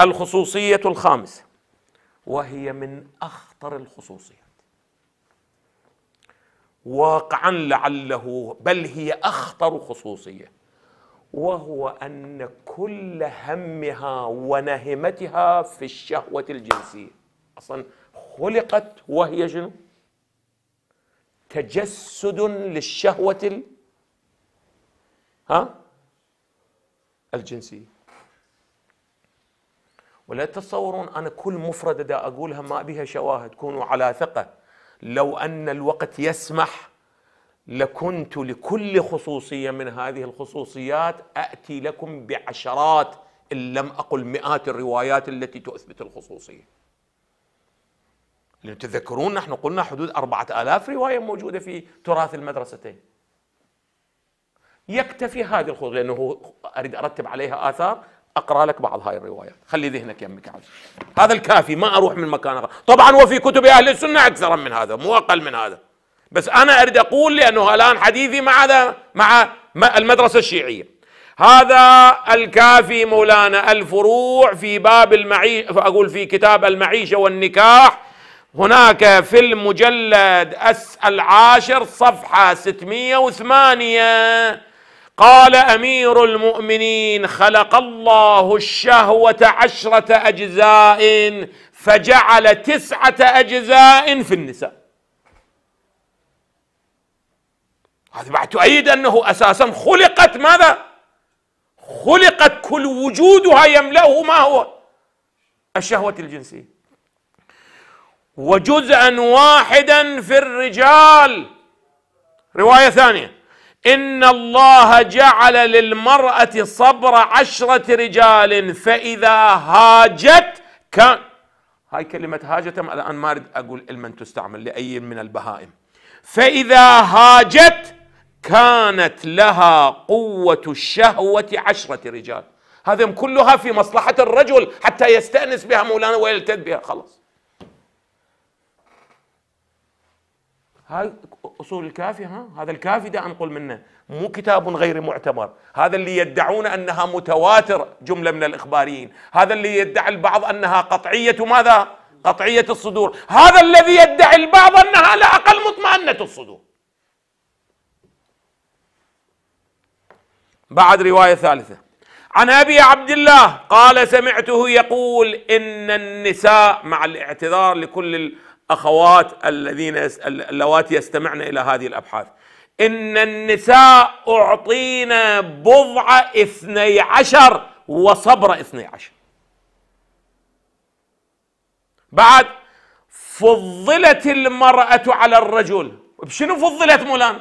الخصوصية الخامسة وهي من أخطر الخصوصيات واقعا لعله بل هي أخطر خصوصية وهو أن كل همها ونهمتها في الشهوة الجنسية أصلا خلقت وهي شنو؟ تجسد للشهوة ال... ها؟ الجنسية ولا تتصورون أنا كل مفردة دا أقولها ما بها شواهد كونوا على ثقة لو أن الوقت يسمح لكنت لكل خصوصية من هذه الخصوصيات أأتي لكم بعشرات إن لم أقل مئات الروايات التي تثبت الخصوصية لأن تذكرون نحن قلنا حدود أربعة آلاف رواية موجودة في تراث المدرستين يكتفي هذه الخصوصية لأنه أريد أرتب عليها آثار اقرا لك بعض هاي الروايات خلي ذهنك يمك عزيز هذا الكافي ما اروح من مكان أخر. طبعا وفي كتب اهل السنه اكثر من هذا مو اقل من هذا بس انا اريد اقول لانه الان حديثي مع هذا مع المدرسه الشيعيه هذا الكافي مولانا الفروع في باب المعيش اقول في كتاب المعيشه والنكاح هناك في المجلد العاشر صفحه 608 قال امير المؤمنين خلق الله الشهوه عشره اجزاء فجعل تسعه اجزاء في النساء هذا بعد تؤيد انه اساسا خلقت ماذا خلقت كل وجودها يملاه ما هو الشهوه الجنسيه وجزءا واحدا في الرجال روايه ثانيه إن الله جعل للمرأة صبر عشرة رجال فإذا هاجت كان هاي كلمة هاجت الآن ما أريد أقول لمن تستعمل لأي من البهائم فإذا هاجت كانت لها قوة الشهوة عشرة رجال هذا كلها في مصلحة الرجل حتى يستأنس بها مولانا ويلتد بها خلاص هاي اصول الكافي ها هذا الكافي دا انقل منه مو كتاب غير معتبر هذا اللي يدعون انها متواتر جمله من الاخباريين هذا اللي يدعي البعض انها قطعيه ماذا قطعيه الصدور هذا الذي يدعي البعض انها لا اقل مطمئنه الصدور بعد روايه ثالثه عن ابي عبد الله قال سمعته يقول ان النساء مع الاعتذار لكل اخوات الذين اللواتي يستمعن الى هذه الابحاث ان النساء اعطينا بضع اثني عشر وصبر اثني عشر بعد فضلت المرأة على الرجل بشنو فضلت مولان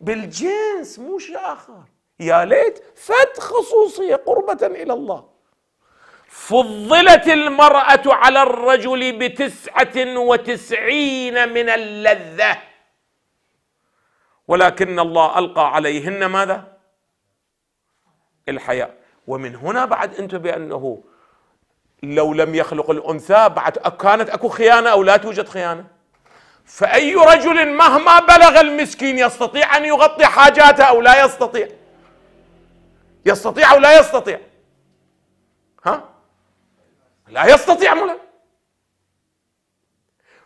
بالجنس مو شيء آخر يا ليت فت خصوصية قربة إلى الله فضلت المرأة على الرجل بتسعة وتسعين من اللذة ولكن الله ألقى عليهن ماذا؟ الحياء ومن هنا بعد أنت بأنه لو لم يخلق الأنثى بعد كانت أكو خيانة أو لا توجد خيانة فأي رجل مهما بلغ المسكين يستطيع أن يغطي حاجاته أو لا يستطيع يستطيع أو لا يستطيع ها؟ لا يستطيع مولانا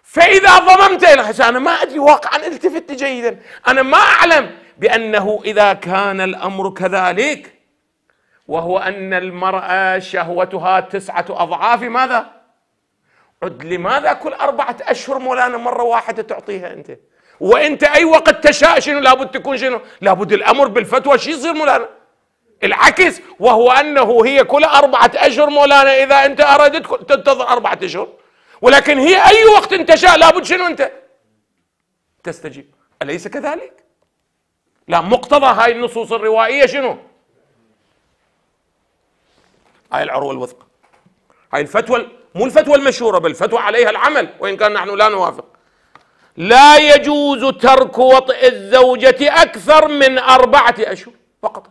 فإذا ضممت إلى أنا ما أدري واقعا التفت جيدا أنا ما أعلم بأنه إذا كان الأمر كذلك وهو أن المرأة شهوتها تسعة أضعاف ماذا؟ عد لماذا كل أربعة أشهر مولانا مرة واحدة تعطيها أنت؟ وأنت أي وقت تشاء شنو لابد تكون شنو؟ لابد الأمر بالفتوى شو يصير مولانا؟ العكس وهو أنه هي كل أربعة أشهر مولانا إذا أنت أردت تنتظر أربعة أشهر ولكن هي أي وقت أنت شاء لابد شنو أنت تستجيب أليس كذلك لا مقتضى هاي النصوص الروائية شنو هاي العروة الوثقه هاي الفتوى مو الفتوى المشهورة بل الفتوى عليها العمل وإن كان نحن لا نوافق لا يجوز ترك وطئ الزوجة أكثر من أربعة أشهر فقط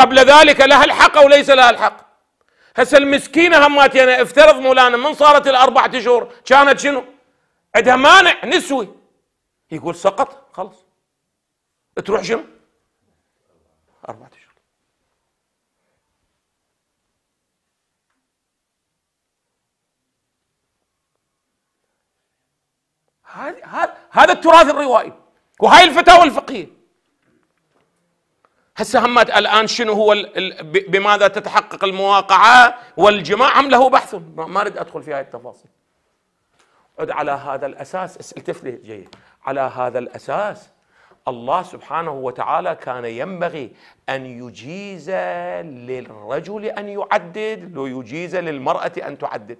قبل ذلك لها الحق او ليس لها الحق هسه المسكينه هماتي يعني انا افترض مولانا من صارت الاربعة شهور كانت شنو؟ عندها مانع نسوي يقول سقط خلص تروح شنو؟ أربعة شهور هذا هذا التراث الروائي وهاي الفتاوى الفقهيه هسه هم الان شنو هو بماذا تتحقق المواقعه والجماع هم له بحث ما اريد ادخل في هاي التفاصيل عد على هذا الاساس اسئلتف لي جيد على هذا الاساس الله سبحانه وتعالى كان ينبغي ان يجيز للرجل ان يعدد ويجيز للمراه ان تعدد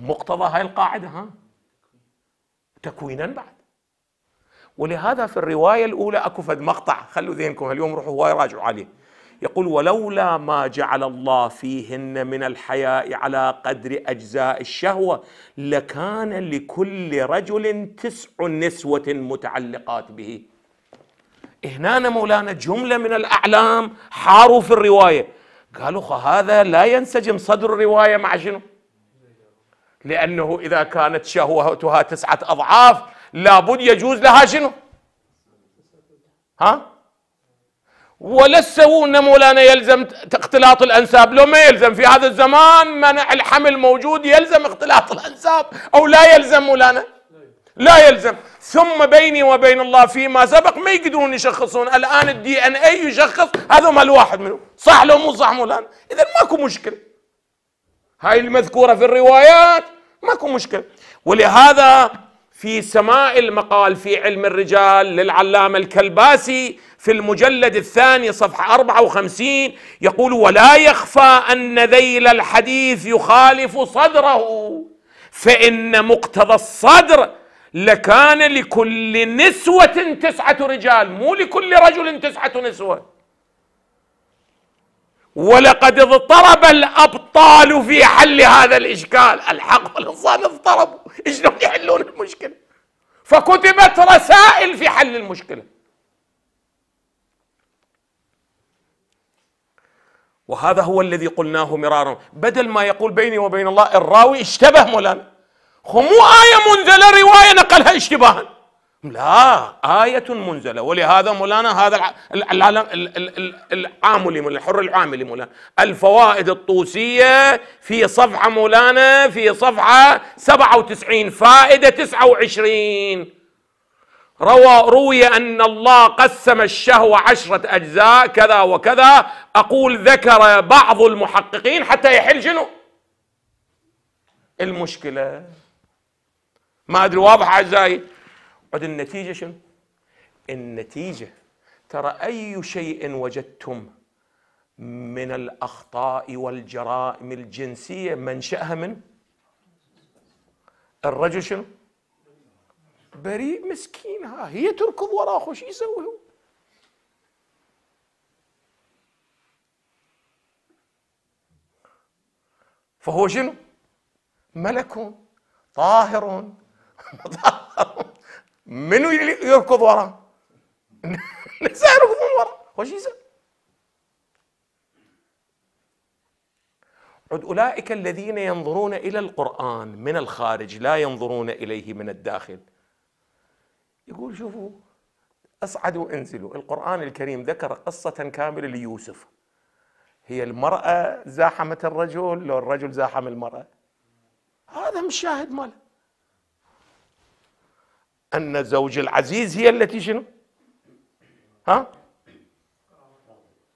مقتضى هاي القاعده ها تكوينا بعد ولهذا في الرواية الأولى أكو فد مقطع خلوا ذهنكم اليوم روحوا هواي راجعوا عليه يقول ولولا ما جعل الله فيهن من الحياء على قدر أجزاء الشهوة لكان لكل رجل تسع نسوة متعلقات به هنا مولانا جملة من الأعلام حاروا في الرواية قالوا هذا لا ينسجم صدر الرواية مع شنو لأنه إذا كانت شهوتها تسعة أضعاف لابد يجوز لها شنو ها ولا تسوون ان مولانا يلزم اختلاط الانساب لو ما يلزم في هذا الزمان منع الحمل موجود يلزم اختلاط الانساب او لا يلزم مولانا لا يلزم ثم بيني وبين الله فيما سبق ما يقدرون يشخصون الان الدي ان اي يشخص هذا مال واحد منهم صح لو مو صح مولانا اذا ماكو مشكله هاي المذكوره في الروايات ماكو مشكله ولهذا في سماء المقال في علم الرجال للعلامة الكلباسي في المجلد الثاني صفحة 54 يقول ولا يخفى أن ذيل الحديث يخالف صدره فإن مقتضى الصدر لكان لكل نسوة تسعة رجال مو لكل رجل تسعة نسوة ولقد اضطرب الابطال في حل هذا الاشكال الحق والانصاف اضطربوا شلون يحلون المشكله فكتبت رسائل في حل المشكله وهذا هو الذي قلناه مرارا بدل ما يقول بيني وبين الله الراوي اشتبه مولانا هو مو آية منزلة رواية نقلها اشتباها لا آية منزلة ولهذا مولانا هذا العاملي مولانا الحر العاملي مولانا الفوائد الطوسية في صفحة مولانا في صفحة 97 فائدة 29 روى روي أن الله قسم الشهوة عشرة أجزاء كذا وكذا أقول ذكر بعض المحققين حتى يحل شنو المشكلة ما أدري واضح أعزائي عد النتيجة شنو النتيجة ترى أي شيء وجدتم من الأخطاء والجرائم الجنسية منشأها من الرجل شنو بريء مسكين ها هي تركض وراه خوش يسوي هو فهو شنو ملك طاهر مطهر منو يركض وراه؟ الناس يركضون وراه واش يسوي؟ عد أولئك الذين ينظرون إلى القرآن من الخارج لا ينظرون إليه من الداخل يقول شوفوا أصعدوا انزلوا القرآن الكريم ذكر قصة كاملة ليوسف هي المرأة زاحمت الرجل لو الرجل زاحم المرأة هذا مش شاهد ماله أن زوج العزيز هي التي شنو ها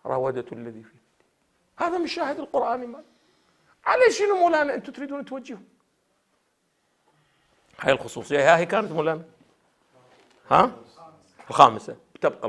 راودته الذي فيه هذا من شاهد القرآن ما على شنو مولانا أنتم تريدون توجهوا هاي الخصوصية هاي كانت مولانا ها الخامسة تبقى